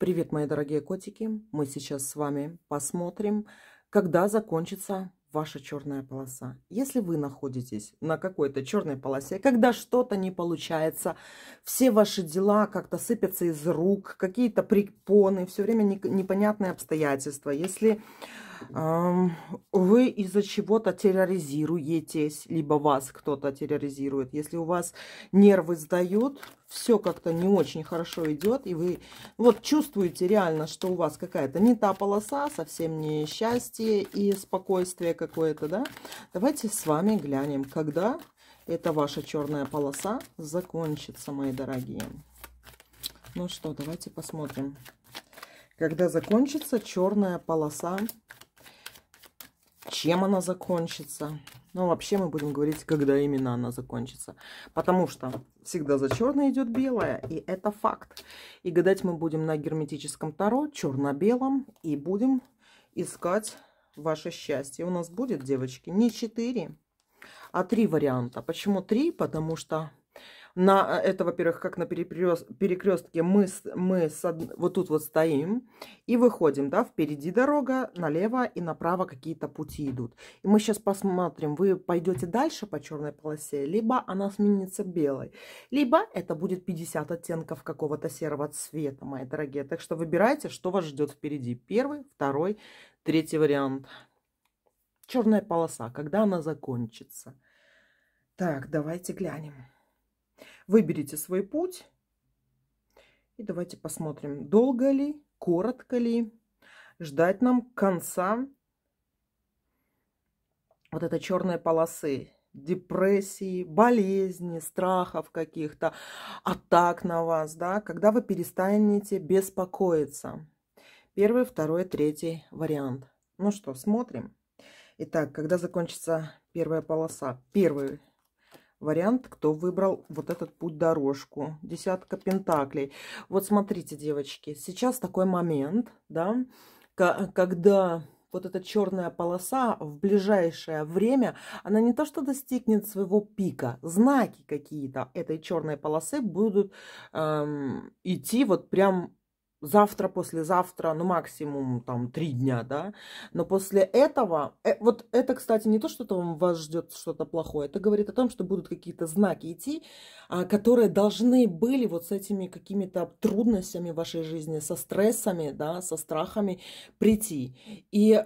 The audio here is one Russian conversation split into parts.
Привет, мои дорогие котики! Мы сейчас с вами посмотрим, когда закончится ваша черная полоса. Если вы находитесь на какой-то черной полосе, когда что-то не получается, все ваши дела как-то сыпятся из рук, какие-то препоны, все время непонятные обстоятельства, если вы из-за чего-то терроризируетесь, либо вас кто-то терроризирует. Если у вас нервы сдают, все как-то не очень хорошо идет, и вы вот чувствуете реально, что у вас какая-то не та полоса, совсем не счастье и спокойствие какое-то, да? Давайте с вами глянем, когда эта ваша черная полоса закончится, мои дорогие. Ну что, давайте посмотрим. Когда закончится черная полоса чем она закончится. Но ну, вообще мы будем говорить, когда именно она закончится. Потому что всегда за черное идет белое, и это факт. И гадать мы будем на герметическом таро, черно-белом, и будем искать ваше счастье. У нас будет, девочки, не 4, а 3 варианта. Почему 3? Потому что на, э, это, во-первых, как на перекрестке мы, мы с, вот тут вот стоим и выходим, да, впереди дорога, налево и направо какие-то пути идут. И мы сейчас посмотрим, вы пойдете дальше по черной полосе, либо она сменится белой, либо это будет 50 оттенков какого-то серого цвета, мои дорогие. Так что выбирайте, что вас ждет впереди. Первый, второй, третий вариант. Черная полоса, когда она закончится. Так, давайте глянем. Выберите свой путь. И давайте посмотрим, долго ли, коротко ли ждать нам конца вот этой черной полосы депрессии, болезни, страхов каких-то, атак на вас, да, когда вы перестанете беспокоиться. Первый, второй, третий вариант. Ну что, смотрим. Итак, когда закончится первая полоса, первый вариант, кто выбрал вот этот путь-дорожку. Десятка пентаклей. Вот смотрите, девочки, сейчас такой момент, да, когда вот эта черная полоса в ближайшее время, она не то что достигнет своего пика, знаки какие-то этой черной полосы будут эм, идти вот прям завтра, послезавтра, ну максимум там три дня, да. Но после этого, э, вот это, кстати, не то, что там вас ждет что-то плохое, это говорит о том, что будут какие-то знаки идти, а, которые должны были вот с этими какими-то трудностями в вашей жизни, со стрессами, да, со страхами прийти. И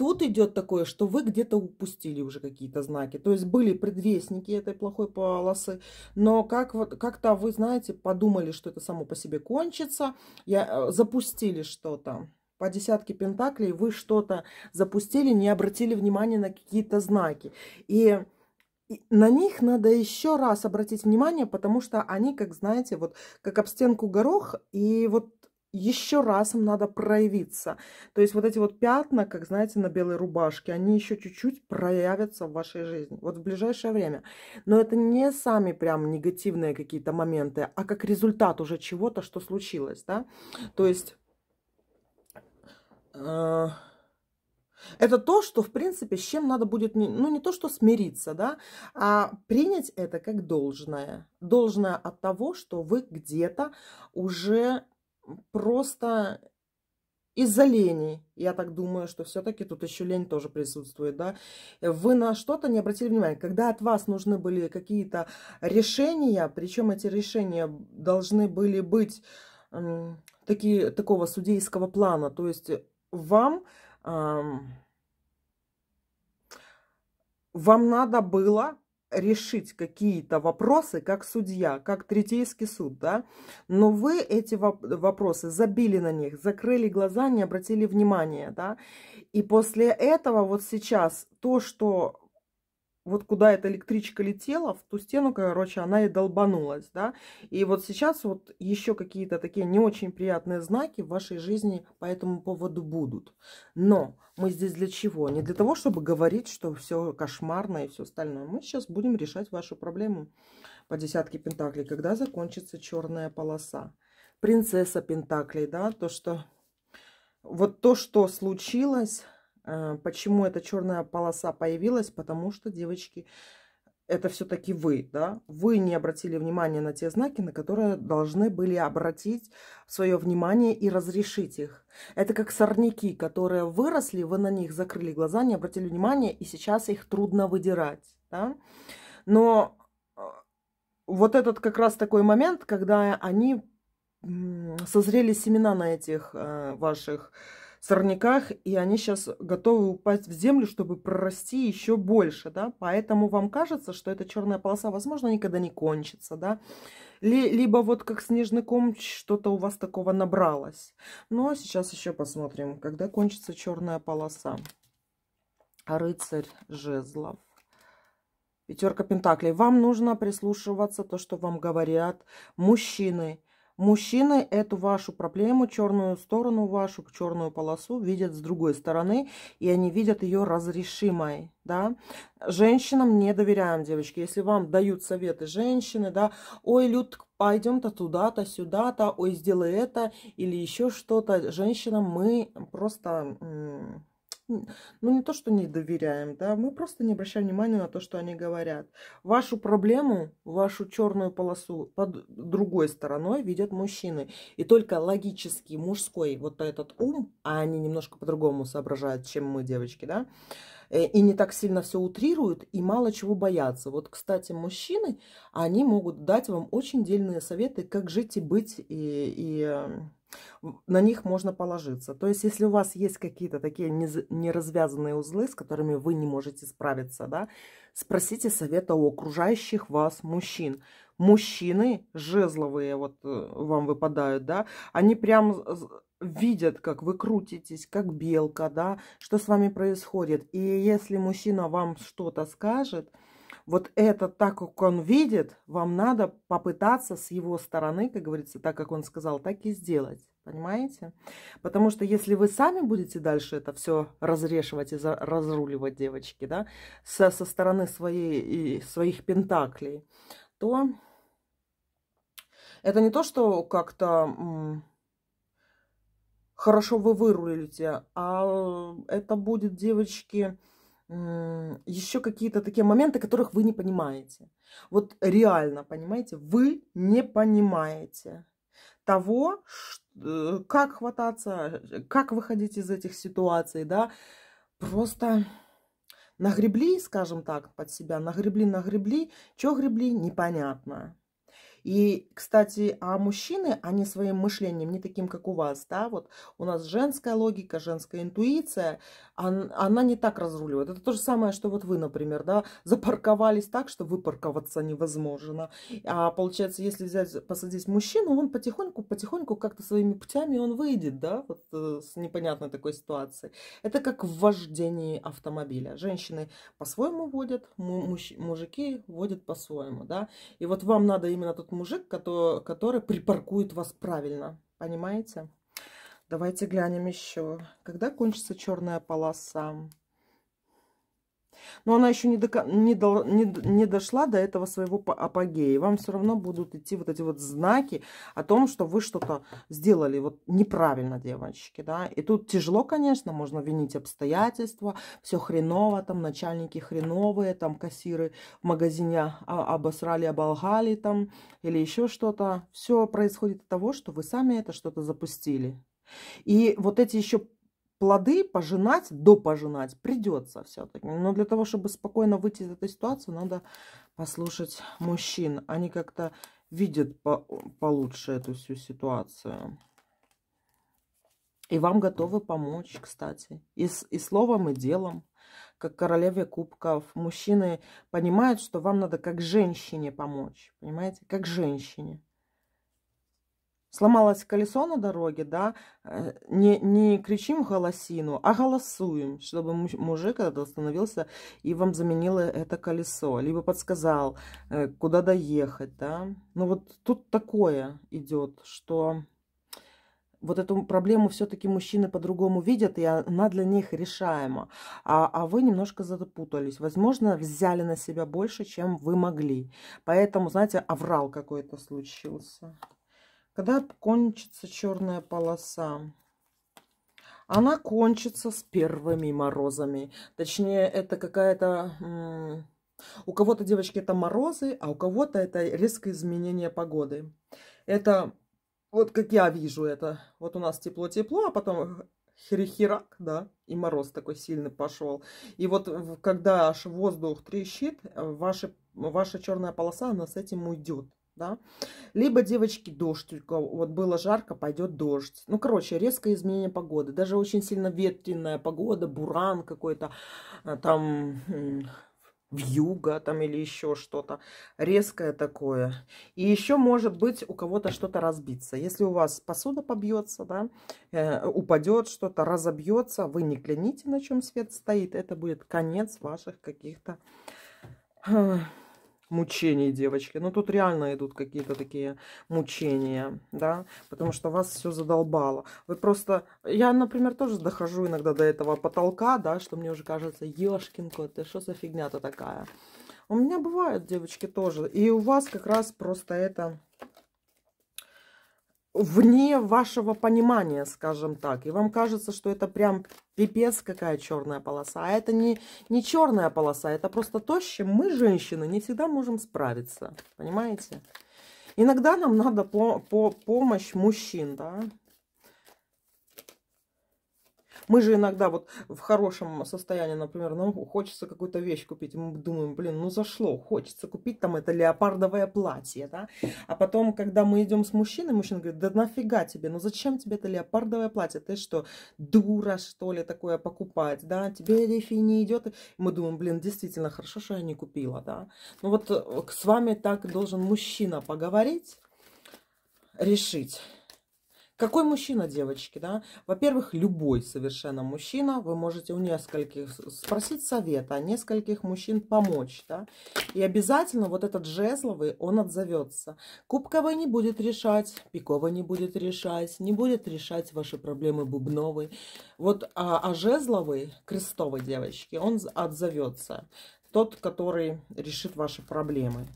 Тут идет такое, что вы где-то упустили уже какие-то знаки. То есть были предвестники этой плохой полосы, но как вот, как-то вы, знаете, подумали, что это само по себе кончится, я, э, запустили что-то по десятке пентаклей вы что-то запустили, не обратили внимания на какие-то знаки. И на них надо еще раз обратить внимание, потому что они, как знаете, вот как об стенку горох, и вот еще раз им надо проявиться. То есть вот эти вот пятна, как знаете, на белой рубашке, они еще чуть-чуть проявятся в вашей жизни. Вот в ближайшее время. Но это не сами прям негативные какие-то моменты, а как результат уже чего-то, что случилось, да. То есть... Э это то, что, в принципе, с чем надо будет, ну, не то, что смириться, да, а принять это как должное. Должное от того, что вы где-то уже просто из-за лени. Я так думаю, что все-таки тут еще лень тоже присутствует, да. Вы на что-то не обратили внимания. Когда от вас нужны были какие-то решения, причем эти решения должны были быть э, такие, такого судейского плана, то есть вам... Э, вам надо было решить какие-то вопросы, как судья, как третейский суд, да, но вы эти вопросы забили на них, закрыли глаза, не обратили внимания, да, и после этого вот сейчас то, что вот куда эта электричка летела, в ту стену, короче, она и долбанулась, да. И вот сейчас вот еще какие-то такие не очень приятные знаки в вашей жизни по этому поводу будут. Но мы здесь для чего? Не для того, чтобы говорить, что все кошмарно и все остальное. Мы сейчас будем решать вашу проблему по десятке пентаклей, когда закончится черная полоса. Принцесса пентаклей, да, то, что... Вот то, что случилось а, почему эта черная полоса появилась? Потому что, девочки, это все-таки вы, да? Вы не обратили внимания на те знаки, на которые должны были обратить свое внимание и разрешить их. Это как сорняки, которые выросли, вы на них закрыли глаза, не обратили внимания, и сейчас их трудно выдирать, да? Но э, вот этот как раз такой момент, когда они созрели семена на этих э, ваших сорняках, и они сейчас готовы упасть в землю, чтобы прорасти еще больше, да, поэтому вам кажется, что эта черная полоса, возможно, никогда не кончится, да, Ли, либо вот как снежный ком что-то у вас такого набралось. Ну, а сейчас еще посмотрим, когда кончится черная полоса. Рыцарь жезлов. Пятерка пентаклей. Вам нужно прислушиваться, то, что вам говорят мужчины. Мужчины эту вашу проблему, черную сторону вашу, черную полосу видят с другой стороны, и они видят ее разрешимой, да. Женщинам не доверяем, девочки. Если вам дают советы женщины, да, ой, Люд, пойдем-то туда-то, сюда-то, ой, сделай это или еще что-то, женщинам мы просто ну не то, что не доверяем, да, мы просто не обращаем внимания на то, что они говорят. Вашу проблему, вашу черную полосу под другой стороной видят мужчины. И только логический мужской вот этот ум, а они немножко по-другому соображают, чем мы, девочки, да, э, и не так сильно все утрируют и мало чего боятся. Вот, кстати, мужчины, они могут дать вам очень дельные советы, как жить и быть, и, и эм, на них можно положиться. То есть, если у вас есть какие-то такие неразвязанные узлы, с которыми вы не можете справиться, да, спросите совета у окружающих вас мужчин. Мужчины жезловые вот э, вам выпадают, да, они прям видят, как вы крутитесь, как белка, да, что с вами происходит. И если мужчина вам что-то скажет – вот это так, как он видит, вам надо попытаться с его стороны, как говорится, так, как он сказал, так и сделать. Понимаете? Потому что если вы сами будете дальше это все разрешивать и за разруливать, девочки, да, со, со стороны своей, и своих пентаклей, то это не то, что как-то хорошо вы вырулите, а э, это будет, девочки, еще какие-то такие моменты, которых вы не понимаете. Вот реально, понимаете, вы не понимаете того, э, как хвататься, э, э, как выходить из этих ситуаций, да, просто нагребли, скажем так, под себя, нагребли, нагребли, что гребли, непонятно. И, кстати, а мужчины, они своим мышлением, не таким, как у вас, да, вот у нас женская логика, женская интуиция, он, она не так разруливает. Это то же самое, что вот вы, например, да, запарковались так, что выпарковаться невозможно. А получается, если взять, посадить мужчину, он потихоньку, потихоньку как-то своими путями он выйдет, да, вот э, с непонятной такой ситуации. Это как в вождении автомобиля. Женщины по-своему водят, мужики водят по-своему, да. И вот вам надо именно тут мужик, который, который припаркует вас правильно. Понимаете? Давайте глянем еще. Когда кончится черная полоса? Но она еще не, до, не, до, не, не дошла до этого своего апогея. И вам все равно будут идти вот эти вот знаки о том, что вы что-то сделали вот неправильно, девочки, да. И тут тяжело, конечно, можно винить обстоятельства, все хреново, там начальники хреновые, там кассиры в магазине а, обосрали, оболгали там или еще что-то. Все происходит от того, что вы сами это что-то запустили. И вот эти еще плоды пожинать, допожинать придется все-таки. Но для того, чтобы спокойно выйти из этой ситуации, надо послушать мужчин. Они как-то видят по получше эту всю ситуацию. И вам готовы помочь, кстати. И, и словом, и делом. Как королеве кубков. Мужчины понимают, что вам надо как женщине помочь. Понимаете? Как женщине. Сломалось колесо на дороге, да, э, не, не кричим голосину, а голосуем, чтобы мужик когда-то остановился и вам заменил это колесо, либо подсказал, э, куда доехать, да. Ну вот тут такое идет, что вот эту проблему все-таки мужчины по-другому видят, и она для них решаема. А, а вы немножко запутались. Возможно, взяли на себя больше, чем вы могли. Поэтому, знаете, аврал какой-то случился. Когда кончится черная полоса? Она кончится с первыми морозами. Точнее, это какая-то... У кого-то, девочки, это морозы, а у кого-то это резкое изменение погоды. Это вот как я вижу это. Вот у нас тепло-тепло, а потом херихирак, да, и мороз такой сильный пошел. И вот когда аж воздух трещит, э, ваша, ваша черная полоса, она с этим уйдет да. Либо, девочки, дождь, вот было жарко, пойдет дождь. Ну, короче, резкое изменение погоды. Даже очень сильно ветреная погода, буран какой-то, а, там в вьюга там или еще что-то резкое такое и еще может быть у кого-то что-то разбиться если у вас посуда побьется да э, упадет что-то разобьется вы не кляните на чем свет стоит это будет конец ваших каких-то а, мучений, девочки. но ну, тут реально идут какие-то такие мучения, да, потому что вас все задолбало. Вы просто... Я, например, тоже дохожу иногда до этого потолка, да, что мне уже кажется, ешкин кот, ты что за фигня-то такая? У меня бывает, девочки, тоже. И у вас как раз просто это вне вашего понимания, скажем так. И вам кажется, что это прям пипец какая черная полоса. А это не, не черная полоса, это просто то, с чем мы, женщины, не всегда можем справиться. Понимаете? Иногда нам надо по, по, помощь мужчин, да? Мы же иногда вот в хорошем состоянии, например, нам ну, хочется какую-то вещь купить, мы думаем, блин, ну зашло, хочется купить там это леопардовое платье, да? А потом, когда мы идем с мужчиной, мужчина говорит, да нафига тебе, ну зачем тебе это леопардовое платье? Ты что, дура, что ли, такое покупать, да? Тебе рефи не идет. мы думаем, блин, действительно, хорошо, что я не купила, да? Ну вот э, с вами так должен мужчина поговорить, решить. Какой мужчина, девочки, да? Во-первых, любой совершенно мужчина, вы можете у нескольких спросить совета, а нескольких мужчин помочь, да? И обязательно вот этот жезловый, он отзовется. Кубковый не будет решать, пиковый не будет решать, не будет решать ваши проблемы бубновый. Вот, а, а жезловый, крестовый, девочки, он отзовется. Тот, который решит ваши проблемы.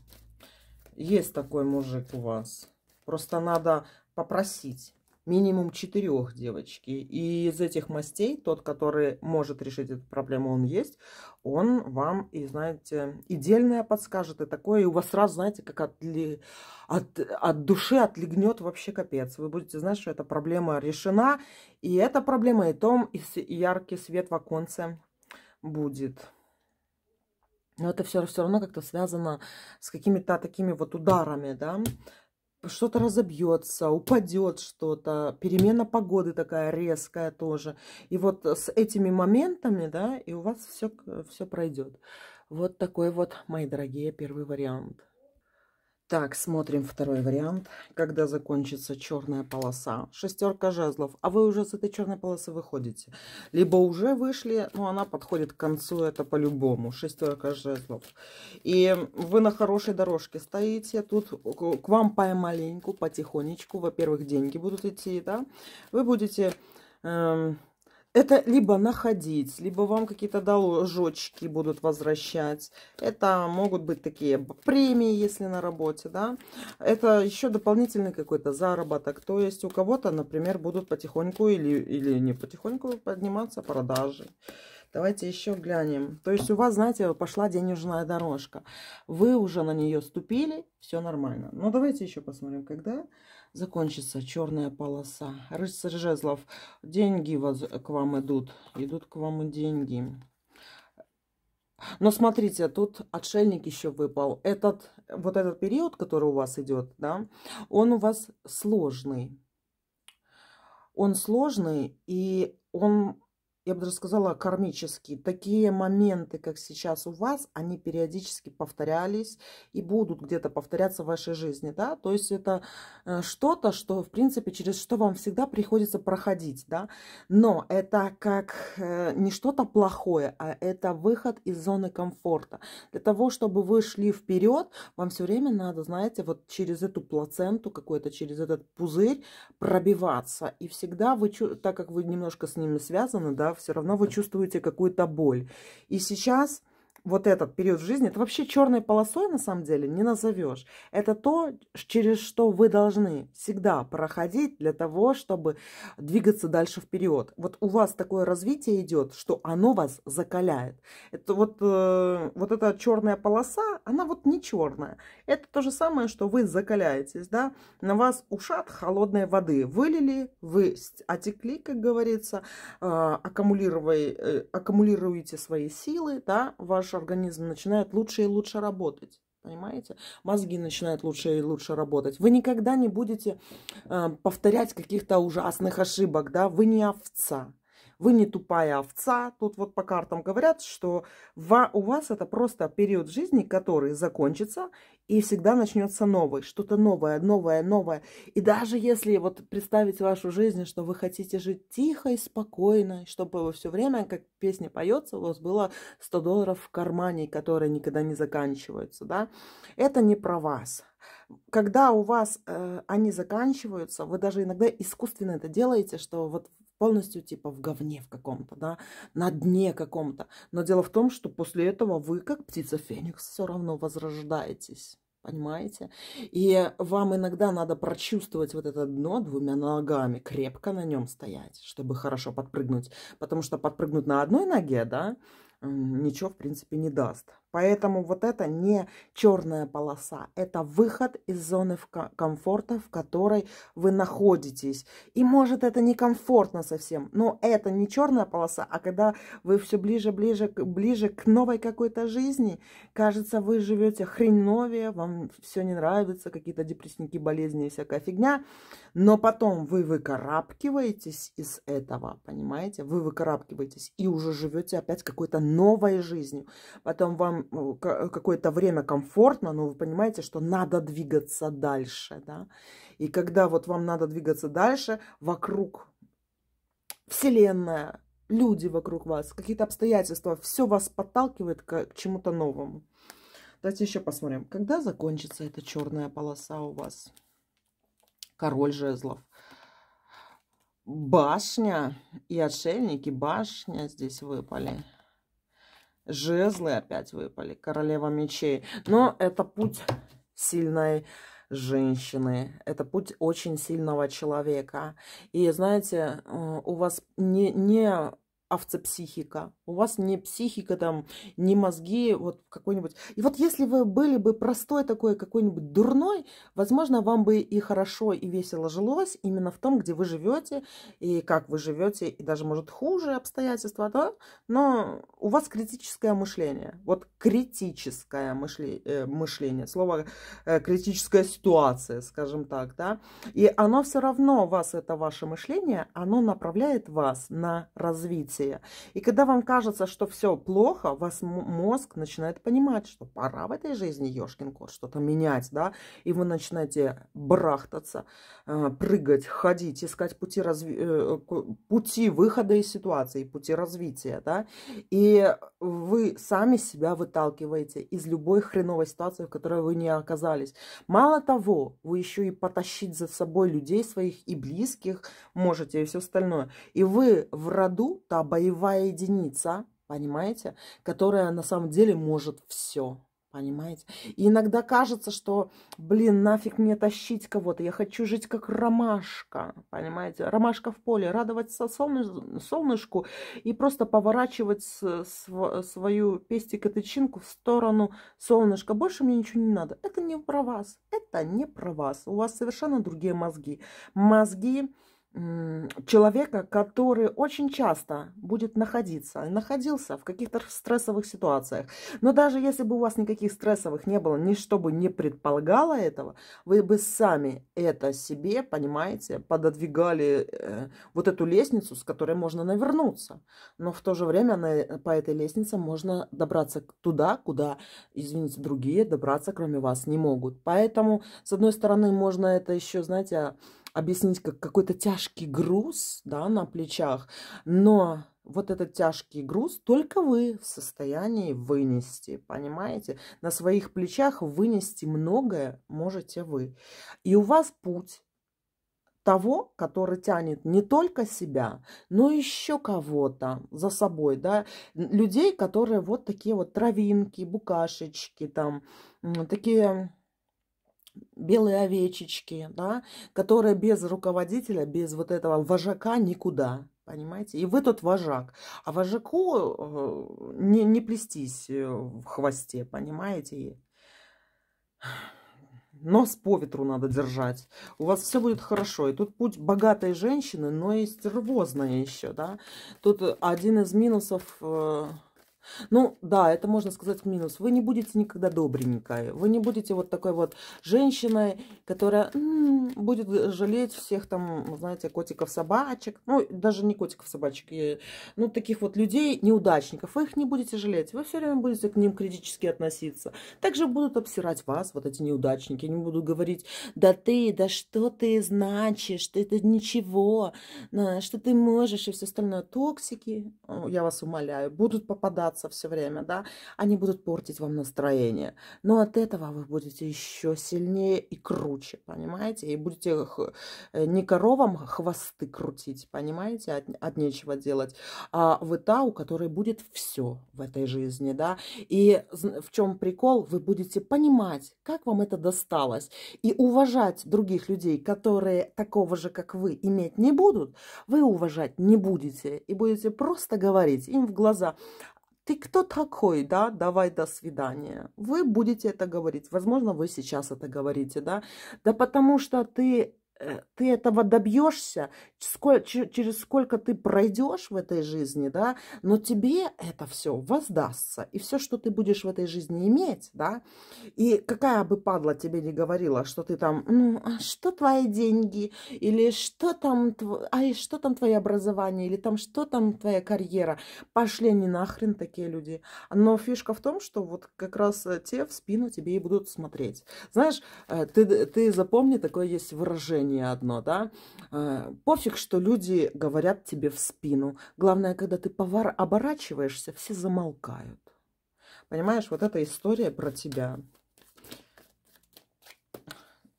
Есть такой мужик у вас. Просто надо попросить минимум четырех девочки. И из этих мастей тот, который может решить эту проблему, он есть, он вам, и знаете, идеальное подскажет, и такое, и у вас сразу, знаете, как отли... от, от души отлегнет вообще капец. Вы будете знать, что эта проблема решена, и эта проблема, и том, и, с... и яркий свет в оконце будет. Но это все, все равно как-то связано с какими-то такими вот ударами, да, что-то разобьется, упадет что-то, перемена погоды такая резкая тоже. И вот с этими моментами, да, и у вас все, все пройдет. Вот такой вот, мои дорогие, первый вариант. Так, смотрим второй вариант. Когда закончится черная полоса, шестерка жезлов, а вы уже с этой черной полосы выходите. Либо уже вышли, но она подходит к концу, это по-любому, шестерка жезлов. И вы на хорошей дорожке стоите, тут к вам поймаленьку, потихонечку, во-первых, деньги будут идти, да. Вы будете... Эм, это либо находить, либо вам какие-то должочки будут возвращать. Это могут быть такие премии, если на работе, да. Это еще дополнительный какой-то заработок. То есть у кого-то, например, будут потихоньку или, или не потихоньку подниматься продажи. Давайте еще глянем. То есть у вас, знаете, пошла денежная дорожка. Вы уже на нее ступили, все нормально. Но ну, давайте еще посмотрим, когда закончится черная полоса. Рыцарь жезлов, деньги к вам идут, идут к вам деньги. Но смотрите, тут отшельник еще выпал. Этот, вот этот период, который у вас идет, да, он у вас сложный. Он сложный, и он я бы даже сказала, кармические. Такие моменты, как сейчас у вас, они периодически повторялись и будут где-то повторяться в вашей жизни, да, то есть это э, что-то, что, в принципе, через что вам всегда приходится проходить, да, но это как э, не что-то плохое, а это выход из зоны комфорта. Для того, чтобы вы шли вперед, вам все время надо, знаете, вот через эту плаценту какой то через этот пузырь пробиваться, и всегда вы, так как вы немножко с ними связаны, да, все равно вы чувствуете какую-то боль. И сейчас вот этот период в жизни, это вообще черной полосой на самом деле не назовешь. Это то, через что вы должны всегда проходить для того, чтобы двигаться дальше вперед. Вот у вас такое развитие идет, что оно вас закаляет. Это вот, э, вот эта черная полоса, она вот не черная. Это то же самое, что вы закаляетесь, да, на вас ушат холодной воды. Вылили, вы отекли, как говорится, а, э, аккумулируете свои силы, да, ваш организм начинает лучше и лучше работать. Понимаете? Мозги начинают лучше и лучше работать. Вы никогда не будете э, повторять каких-то ужасных ошибок, да? Вы не овца вы не тупая овца. Тут вот по картам говорят, что у вас это просто период жизни, который закончится, и всегда начнется новый, что-то новое, новое, новое. И даже если вот представить вашу жизнь, что вы хотите жить тихо и спокойно, чтобы вы все время, как песня поется, у вас было 100 долларов в кармане, которые никогда не заканчиваются, да, это не про вас. Когда у вас э, они заканчиваются, вы даже иногда искусственно это делаете, что вот полностью типа в говне в каком-то, да, на дне каком-то. Но дело в том, что после этого вы, как птица Феникс, все равно возрождаетесь. Понимаете? И вам иногда надо прочувствовать вот это дно двумя ногами, крепко на нем стоять, чтобы хорошо подпрыгнуть. Потому что подпрыгнуть на одной ноге, да, ничего, в принципе, не даст. Поэтому вот это не черная полоса, это выход из зоны комфорта, в которой вы находитесь. И может это некомфортно совсем, но это не черная полоса, а когда вы все ближе, ближе, ближе к новой какой-то жизни, кажется, вы живете хреновее, вам все не нравится, какие-то депрессники, болезни и всякая фигня, но потом вы выкарабкиваетесь из этого, понимаете? Вы выкарабкиваетесь и уже живете опять какой-то новой жизнью. Потом вам Э, э, какое-то время комфортно, но вы понимаете, что надо двигаться дальше, да. И когда вот вам надо двигаться дальше, вокруг Вселенная, люди вокруг вас, какие-то обстоятельства, все вас подталкивает к чему-то новому. Давайте еще посмотрим, когда закончится эта черная полоса у вас. Король жезлов. Башня и отшельники, башня здесь выпали. Жезлы опять выпали. Королева мечей. Но это путь сильной женщины. Это путь очень сильного человека. И знаете, э, у вас не, не овцепсихика. У вас не психика там, не мозги, вот какой-нибудь. И вот если вы были бы простой такой, какой-нибудь дурной, возможно, вам бы и хорошо, и весело жилось именно в том, где вы живете, и как вы живете, и даже, может, хуже обстоятельства, да? но у вас критическое мышление. Вот критическое мышле... Э, мышление, слово э, критическая ситуация, скажем так, да, и оно все равно вас, это ваше мышление, оно направляет вас на развитие развития. И когда вам кажется, что все плохо, вас мозг начинает понимать, что пора в этой жизни, ешкин кот, что-то менять, да, и вы начинаете брахтаться, э, прыгать, ходить, искать пути, разви... Э, пути выхода из ситуации, пути развития, да, и вы сами себя выталкиваете из любой хреновой ситуации, в которой вы не оказались. Мало того, вы еще и потащить за собой людей своих и близких можете, и все остальное. И вы в роду того, боевая единица, понимаете, которая на самом деле может все. Понимаете? И иногда кажется, что, блин, нафиг мне тащить кого-то, я хочу жить как ромашка, понимаете? Ромашка в поле, радоваться солнышку и просто поворачивать св свою пестик и тычинку в сторону солнышка. Больше мне ничего не надо. Это не про вас, это не про вас. У вас совершенно другие мозги. Мозги человека, который очень часто будет находиться, находился в каких-то стрессовых ситуациях. Но даже если бы у вас никаких стрессовых не было, ничто бы не предполагало этого, вы бы сами это себе, понимаете, пододвигали э, вот эту лестницу, с которой можно навернуться. Но в то же время на, по этой лестнице можно добраться туда, куда, извините, другие добраться кроме вас не могут. Поэтому, с одной стороны, можно это еще, знаете, объяснить как какой-то тяжкий груз да, на плечах, но вот этот тяжкий груз только вы в состоянии вынести, понимаете? На своих плечах вынести многое можете вы. И у вас путь того, который тянет не только себя, но еще кого-то за собой, да, людей, которые вот такие вот травинки, букашечки, там, такие белые овечечки, да, которые без руководителя, без вот этого вожака никуда, понимаете? И вы тот вожак. А вожаку э, не, не плестись э, в хвосте, понимаете? Нос по ветру надо держать. У вас все будет хорошо. И тут путь богатой женщины, но и стервозная еще, да. Тут один из минусов э, ну, да, это можно сказать минус. Вы не будете никогда добренькой. Вы не будете вот такой вот женщиной, которая м -м, будет жалеть всех там, знаете, котиков-собачек. Ну, даже не котиков-собачек. Ну, таких вот людей, неудачников. Вы их не будете жалеть. Вы все время будете к ним критически относиться. Также будут обсирать вас, вот эти неудачники. Они будут говорить, да ты, да что ты значишь, ты это ничего, что ты можешь и все остальное. Токсики, я вас умоляю, будут попадаться общаться все время, да, они будут портить вам настроение. Но от этого вы будете еще сильнее и круче, понимаете? И будете э, не коровам хвосты крутить, понимаете, от, от нечего делать, а вы та, у которой будет все в этой жизни, да. И в чем прикол? Вы будете понимать, как вам это досталось, и уважать других людей, которые такого же, как вы, иметь не будут, вы уважать не будете и будете просто говорить им в глаза, ты кто такой, да, давай до свидания. Вы будете это говорить, возможно, вы сейчас это говорите, да, да потому что ты Э, ты этого добьешься, через сколько ты пройдешь в этой жизни, да, но тебе это все воздастся. И все, что ты будешь в этой жизни иметь, да, и какая бы падла тебе не говорила, что ты там, ну, а что твои деньги, или что там, а и что там твое образование, или там, что там твоя карьера, пошли не нахрен такие люди. Но фишка в том, что вот как раз э, те в спину тебе и будут смотреть. Знаешь, э, ты, ты запомни, такое есть выражение, не одно, да. Э, пофиг, что люди говорят тебе в спину. Главное, когда ты повар оборачиваешься, все замолкают. Понимаешь, вот эта история про тебя.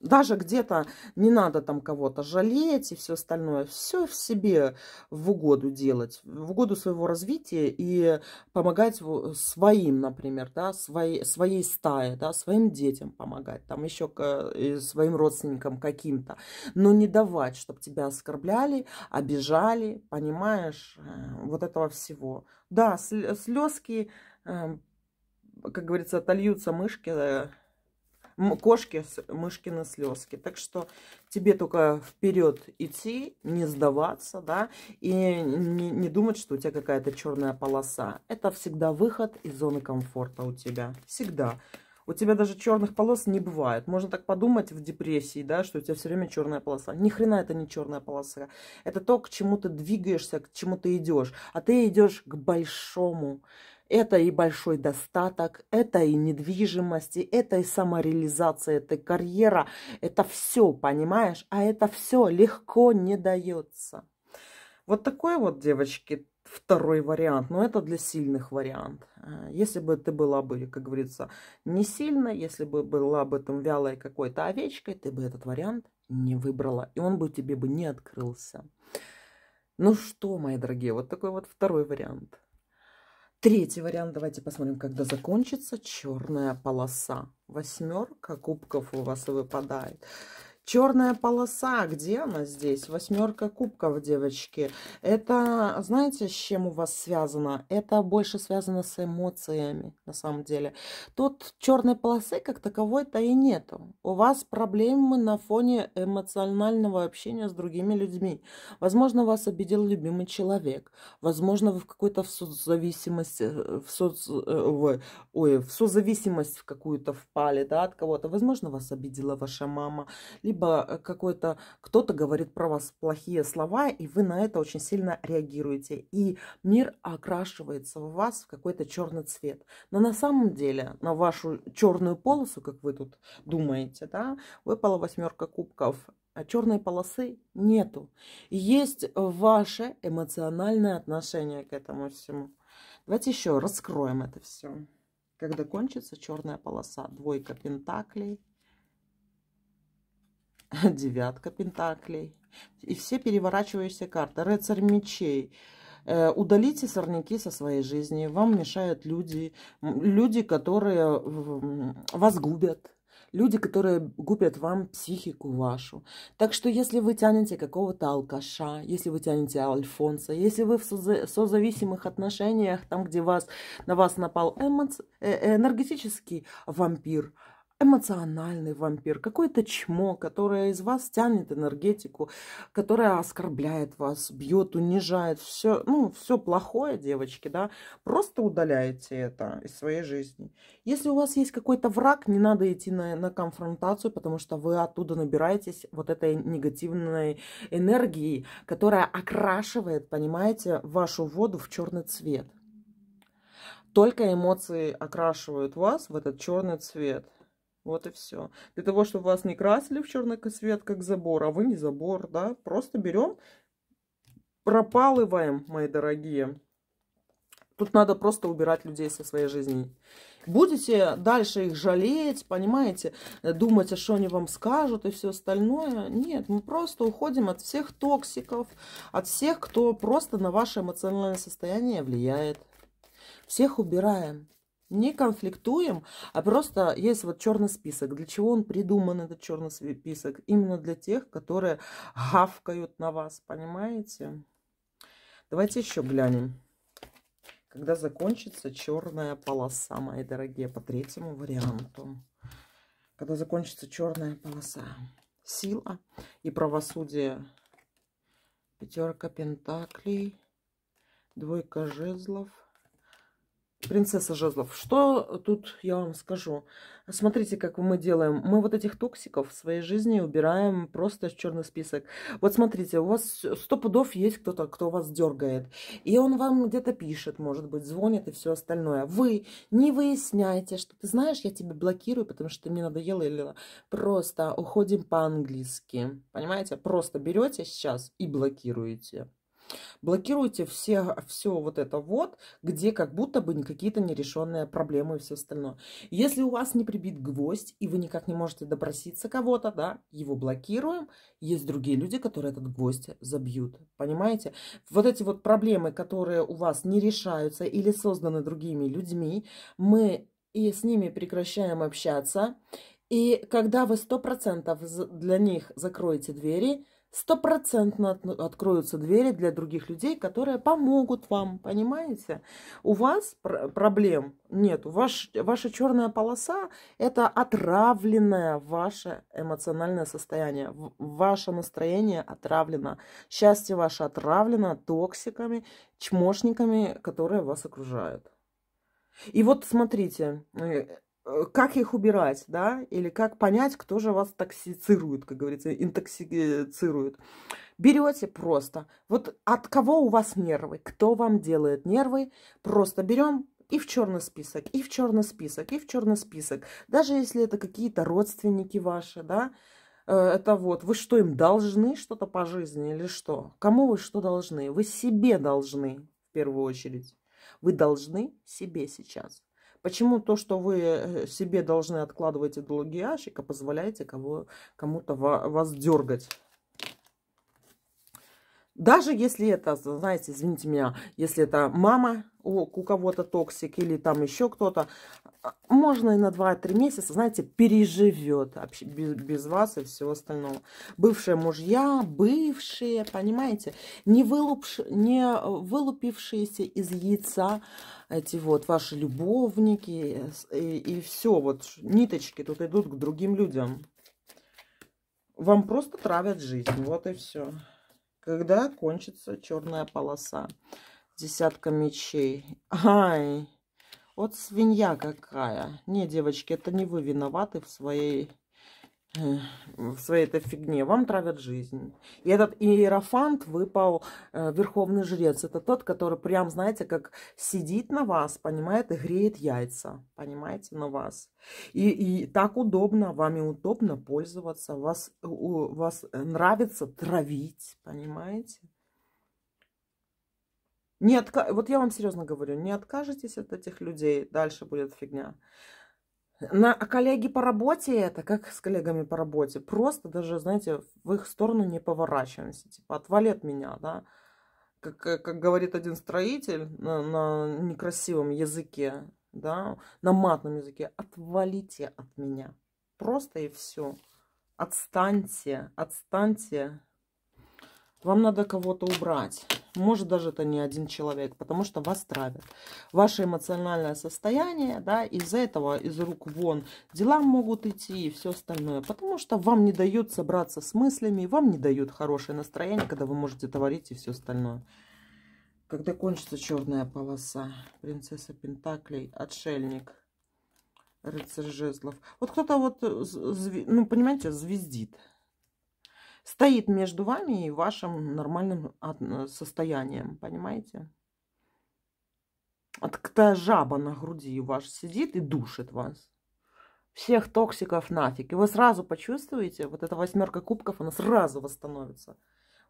Даже где-то не надо там кого-то жалеть и все остальное. Все в себе в угоду делать, в угоду своего развития и помогать своим, например, да, своей, своей стае, да, своим детям помогать, там еще к, своим родственникам каким-то. Но не давать, чтобы тебя оскорбляли, обижали, понимаешь, э, вот этого всего. Да, слезки, эм, как говорится, отольются мышки, э, кошки, мышкины слезки. Так что тебе только вперед идти, не сдаваться, да, и не, не думать, что у тебя какая-то черная полоса. Это всегда выход из зоны комфорта у тебя. Всегда. У тебя даже черных полос не бывает. Можно так подумать в депрессии, да, что у тебя все время черная полоса. Ни хрена это не черная полоса. Это то, к чему ты двигаешься, к чему ты идешь. А ты идешь к большому, это и большой достаток, это и недвижимости, это и самореализация, это и карьера, это все, понимаешь? А это все легко не дается. Вот такой вот, девочки, второй вариант. Но это для сильных вариант. Э, если бы ты была бы, как говорится, не сильно, если бы была бы там вялой какой-то овечкой, ты бы этот вариант не выбрала. И он бы тебе бы не открылся. Ну что, мои дорогие, вот такой вот второй вариант. Третий вариант. Давайте посмотрим, когда закончится черная полоса. Восьмерка кубков у вас выпадает. Черная полоса, где она здесь? Восьмерка кубков, девочки. Это, знаете, с чем у вас связано? Это больше связано с эмоциями, на самом деле. Тут черной полосы как таковой-то и нету. У вас проблемы на фоне эмоционального общения с другими людьми. Возможно, вас обидел любимый человек. Возможно, вы в какой-то в соцзависимость, э, в соц... Э, ой, в созависимость в какую-то впали, да, от кого-то. Возможно, вас обидела ваша мама, либо либо э, какой-то кто-то говорит про вас плохие слова, и вы на это очень сильно реагируете. И мир окрашивается в вас в какой-то черный цвет. Но на самом деле на вашу черную полосу, как вы тут думаете, да, выпала восьмерка кубков. А черной полосы нету. Есть э, ваше эмоциональное отношение к этому всему. Давайте еще раскроем это все. Когда кончится черная полоса, двойка пентаклей – девятка пентаклей. И все переворачивающиеся карты. Рыцарь мечей. Э, удалите сорняки со своей жизни. Вам мешают люди, люди, которые вас губят. Люди, которые губят вам психику вашу. Так что если вы тянете какого-то алкаша, если вы тянете альфонса, если вы в созависимых отношениях, там, где вас, на вас напал э, энергетический вампир – эмоциональный вампир, какое-то чмо, которое из вас тянет энергетику, которое оскорбляет вас, бьет, унижает, все, ну, все плохое, девочки, да, просто удаляете это из своей жизни. Если у вас есть какой-то враг, не надо идти на, на конфронтацию, потому что вы оттуда набираетесь вот этой негативной энергии, которая окрашивает, понимаете, вашу воду в черный цвет. Только эмоции окрашивают вас в этот черный цвет. Вот и все. Для того, чтобы вас не красили в черный цвет, как забор, а вы не забор, да, просто берем, пропалываем, мои дорогие. Тут надо просто убирать людей со своей жизни. Будете дальше их жалеть, понимаете, думать, а что они вам скажут и все остальное. Нет, мы просто уходим от всех токсиков, от всех, кто просто на ваше эмоциональное состояние влияет. Всех убираем не конфликтуем, а просто есть вот черный список. Для чего он придуман, этот черный список? Именно для тех, которые гавкают на вас, понимаете? Давайте еще глянем, когда закончится черная полоса, мои дорогие, по третьему варианту. Когда закончится черная полоса. Сила и правосудие. Пятерка пентаклей, двойка жезлов – Принцесса жезлов. Что тут я вам скажу? Смотрите, как мы делаем. Мы вот этих токсиков в своей жизни убираем просто в черный список. Вот смотрите, у вас сто пудов есть кто-то, кто вас дергает. И он вам где-то пишет, может быть, звонит и все остальное. Вы не выясняете, что ты знаешь, я тебя блокирую, потому что ты мне надоело или просто уходим по-английски. Понимаете? Просто берете сейчас и блокируете. Блокируйте все, все вот это вот, где как будто бы какие-то нерешенные проблемы и все остальное. Если у вас не прибит гвоздь, и вы никак не можете допроситься кого-то, да, его блокируем. Есть другие люди, которые этот гвоздь забьют. Понимаете? Вот эти вот проблемы, которые у вас не решаются или созданы другими людьми, мы и с ними прекращаем общаться. И когда вы 100% для них закроете двери, стопроцентно откроются двери для других людей, которые помогут вам, понимаете? У вас пр проблем нет. Ваш, ваша черная полоса – это отравленное ваше эмоциональное состояние. Ваше настроение отравлено. Счастье ваше отравлено токсиками, чмошниками, которые вас окружают. И вот смотрите, э, Э, как их убирать, да, или как понять, кто же вас токсицирует, как говорится, интоксицирует. Берете просто, вот от кого у вас нервы, кто вам делает нервы, просто берем и в черный список, и в черный список, и в черный список. Даже если это какие-то родственники ваши, да, э, это вот, вы что, им должны что-то по жизни или что? Кому вы что должны? Вы себе должны, в первую очередь. Вы должны себе сейчас. Почему то, что вы э, себе должны откладывать идеологию ящика, позволяете кому-то вас дергать? Даже если это, знаете, извините меня, если это мама у, у кого-то токсик или там еще кто-то, можно и на 2-3 месяца, знаете, переживет без, без вас и всего остального. Бывшие мужья, бывшие, понимаете, не, вылупш, не вылупившиеся из яйца эти вот ваши любовники э, и, и все, вот ниточки тут идут к другим людям. Вам просто травят жизнь, вот и все. Когда кончится черная полоса? Десятка мечей. Ай! Вот свинья какая. Не, девочки, это не вы виноваты в своей э, в своей этой фигне. Вам травят жизнь. И этот иерофант выпал э, верховный жрец. Это тот, который прям, знаете, как сидит на вас, понимает, и греет яйца. Понимаете, на вас. И, и так удобно, вами удобно пользоваться. Вас, у, вас нравится травить, понимаете? Не отка... Вот я вам серьезно говорю, не откажетесь от этих людей, дальше будет фигня. На а коллеги по работе это, как с коллегами по работе, просто даже, знаете, в их сторону не поворачиваемся, типа, отвали от меня, да. Как, э, как говорит один строитель на, на некрасивом языке, да, на матном языке, отвалите от меня. Просто и все. Отстаньте, отстаньте. Вам надо кого-то убрать может даже это не один человек, потому что вас травят. Ваше эмоциональное состояние, да, из-за этого из рук вон дела могут идти и все остальное, потому что вам не дают собраться с мыслями, вам не дают хорошее настроение, когда вы можете творить и все остальное. Когда кончится черная полоса, принцесса Пентаклей, отшельник, рыцарь жезлов. Вот кто-то вот, ну, понимаете, звездит стоит между вами и вашим нормальным э, состоянием, понимаете? Открытая жаба на груди у вас сидит и душит вас. Всех токсиков нафиг. И вы сразу почувствуете, вот эта восьмерка кубков, она сразу восстановится.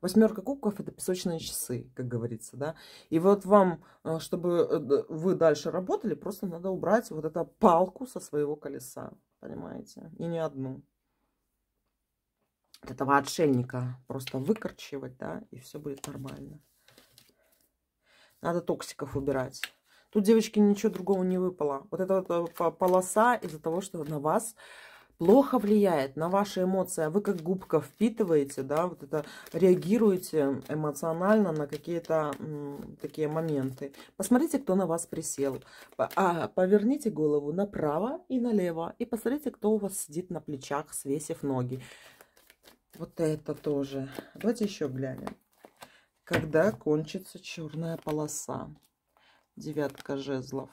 Восьмерка кубков – это песочные часы, как говорится, да. И вот вам, э, чтобы э, вы дальше работали, просто надо убрать вот эту палку со своего колеса, понимаете, и не одну вот этого отшельника просто выкорчивать, да, и все будет нормально. Надо токсиков убирать. Тут, девочки, ничего другого не выпало. Вот эта вот э, полоса из-за того, что на вас плохо влияет, на ваши эмоции. А вы как губка впитываете, да, вот это, реагируете эмоционально на какие-то такие моменты. Посмотрите, кто на вас присел. А, поверните голову направо и налево. И посмотрите, кто у вас сидит на плечах, свесив ноги. Вот это тоже. Давайте еще глянем. Когда кончится черная полоса? Девятка жезлов.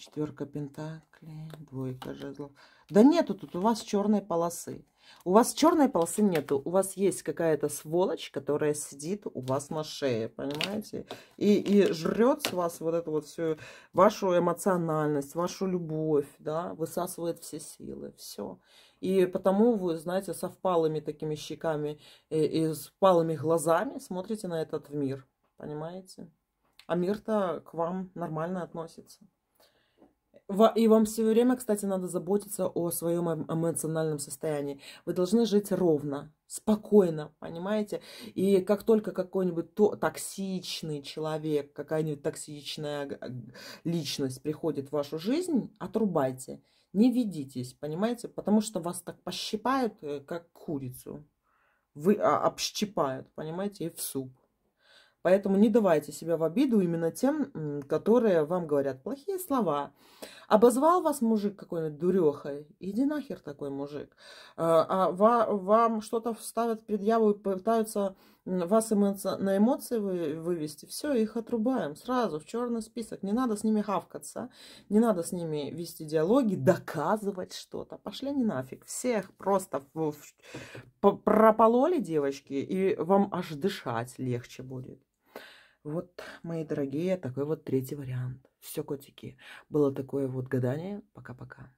Четверка пентаклей, двойка жезлов. Да нету тут у вас черной полосы. У вас черной полосы нету. У вас есть какая-то сволочь, которая сидит у вас на шее, понимаете? И, и жрет с вас вот эту вот всю вашу эмоциональность, вашу любовь, да, высасывает все силы, все. И потому вы, знаете, со впалыми такими щеками и, э, и с впалыми глазами смотрите на этот мир, понимаете? А мир-то к вам нормально относится. И вам все время, кстати, надо заботиться о своем эмоциональном состоянии. Вы должны жить ровно, спокойно, понимаете? И как только какой-нибудь то, токсичный человек, какая-нибудь токсичная личность приходит в вашу жизнь, отрубайте. Не ведитесь, понимаете? Потому что вас так пощипают, э, как курицу. Вы а, общипают, понимаете, и в суп. Поэтому не давайте себя в обиду именно тем, которые вам говорят плохие слова. Обозвал вас мужик какой-нибудь дурехой, иди нахер такой мужик. А, а вам что-то вставят предъяву и пытаются вас на эмоции вывести, все, их отрубаем сразу в черный список. Не надо с ними хавкаться, не надо с ними вести диалоги, доказывать что-то. Пошли не нафиг. Всех просто в... пропололи девочки, и вам аж дышать легче будет. Вот, мои дорогие, такой вот третий вариант. Все, котики, было такое вот гадание. Пока-пока.